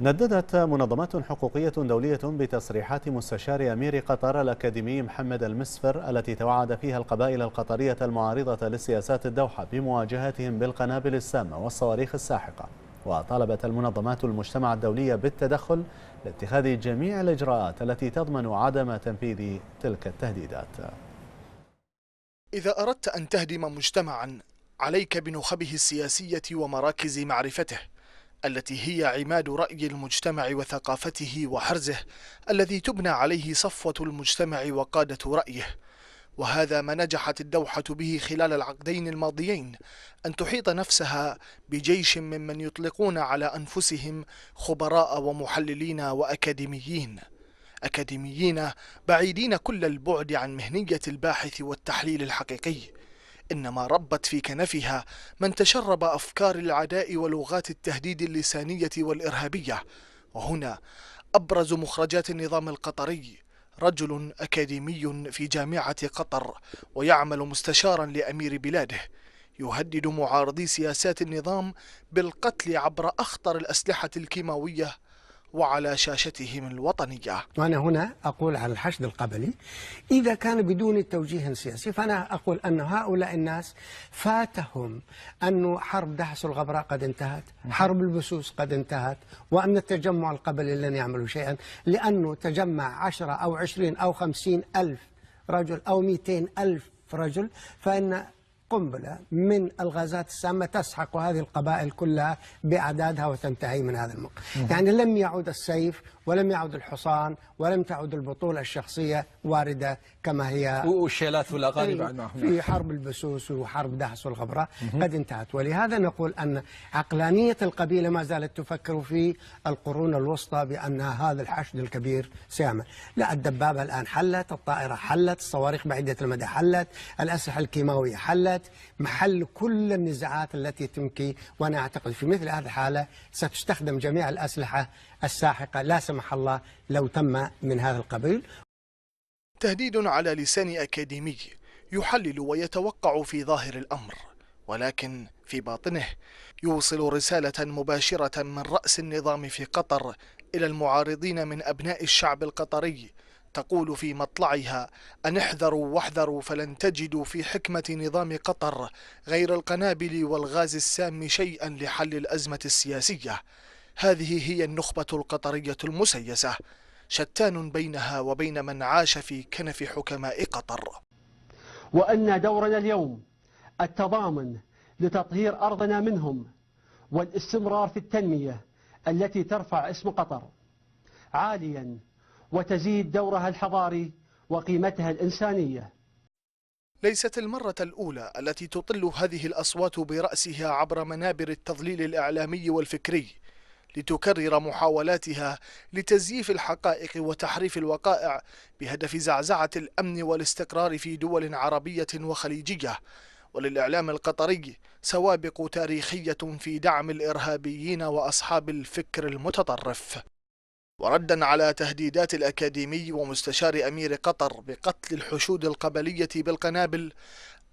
نددت منظمات حقوقية دولية بتصريحات مستشار أمير قطر الأكاديمي محمد المسفر التي توعد فيها القبائل القطرية المعارضة لسياسات الدوحة بمواجهتهم بالقنابل السامة والصواريخ الساحقة وطالبت المنظمات المجتمع الدولية بالتدخل لاتخاذ جميع الإجراءات التي تضمن عدم تنفيذ تلك التهديدات إذا أردت أن تهدم مجتمعا عليك بنخبه السياسية ومراكز معرفته التي هي عماد رأي المجتمع وثقافته وحرزه الذي تبنى عليه صفوة المجتمع وقادة رأيه وهذا ما نجحت الدوحة به خلال العقدين الماضيين أن تحيط نفسها بجيش ممن يطلقون على أنفسهم خبراء ومحللين وأكاديميين أكاديميين بعيدين كل البعد عن مهنية الباحث والتحليل الحقيقي إنما ربت في كنفها من تشرب أفكار العداء ولغات التهديد اللسانية والإرهابية وهنا أبرز مخرجات النظام القطري رجل أكاديمي في جامعة قطر ويعمل مستشارا لأمير بلاده يهدد معارضي سياسات النظام بالقتل عبر أخطر الأسلحة الكيماوية وعلى شاشتهم الوطنية وأنا هنا أقول على الحشد القبلي إذا كان بدون توجيه سياسي فأنا أقول أن هؤلاء الناس فاتهم أن حرب دهس الغبراء قد انتهت حرب البسوس قد انتهت وأن التجمع القبلي لن يعمل شيئا لأنه تجمع عشرة أو عشرين أو خمسين ألف رجل أو مئتين ألف رجل فإن قنبلة من الغازات السامة تسحق هذه القبائل كلها بأعدادها وتنتهي من هذا الموقع يعني لم يعد السيف ولم يعد الحصان ولم تعد البطولة الشخصية واردة كما هي والشيلات والأغاني إيه، بعد ما في حرب البسوس وحرب دهس والغبراء قد انتهت ولهذا نقول أن عقلانية القبيلة ما زالت تفكر في القرون الوسطى بأن هذا الحشد الكبير سيعمل لا الدبابة الآن حلت الطائرة حلت الصواريخ بعيدة المدى حلت الأسلحة الكيماوية حلت كانت محل كل النزاعات التي تمكي وأنا أعتقد في مثل هذه الحالة ستستخدم جميع الأسلحة الساحقة لا سمح الله لو تم من هذا القبيل تهديد على لسان أكاديمي يحلل ويتوقع في ظاهر الأمر ولكن في باطنه يوصل رسالة مباشرة من رأس النظام في قطر إلى المعارضين من أبناء الشعب القطري تقول في مطلعها أن احذروا واحذروا فلن تجدوا في حكمة نظام قطر غير القنابل والغاز السام شيئا لحل الأزمة السياسية هذه هي النخبة القطرية المسيسة شتان بينها وبين من عاش في كنف حكماء قطر وأن دورنا اليوم التضامن لتطهير أرضنا منهم والاستمرار في التنمية التي ترفع اسم قطر عاليا وتزيد دورها الحضاري وقيمتها الإنسانية ليست المرة الأولى التي تطل هذه الأصوات برأسها عبر منابر التضليل الإعلامي والفكري لتكرر محاولاتها لتزييف الحقائق وتحريف الوقائع بهدف زعزعة الأمن والاستقرار في دول عربية وخليجية وللإعلام القطري سوابق تاريخية في دعم الإرهابيين وأصحاب الفكر المتطرف وردا على تهديدات الأكاديمي ومستشار أمير قطر بقتل الحشود القبلية بالقنابل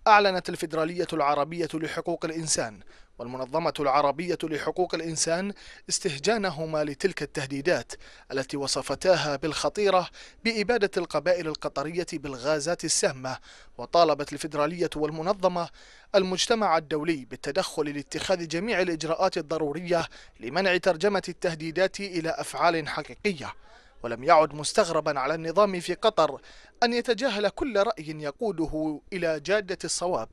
أعلنت الفيدرالية العربية لحقوق الإنسان والمنظمة العربية لحقوق الإنسان استهجانهما لتلك التهديدات التي وصفتاها بالخطيرة بإبادة القبائل القطرية بالغازات السامة وطالبت الفيدرالية والمنظمة المجتمع الدولي بالتدخل لاتخاذ جميع الإجراءات الضرورية لمنع ترجمة التهديدات إلى أفعال حقيقية ولم يعد مستغربا على النظام في قطر أن يتجاهل كل رأي يقوده إلى جادة الصواب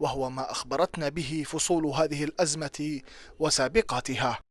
وهو ما أخبرتنا به فصول هذه الأزمة وسابقاتها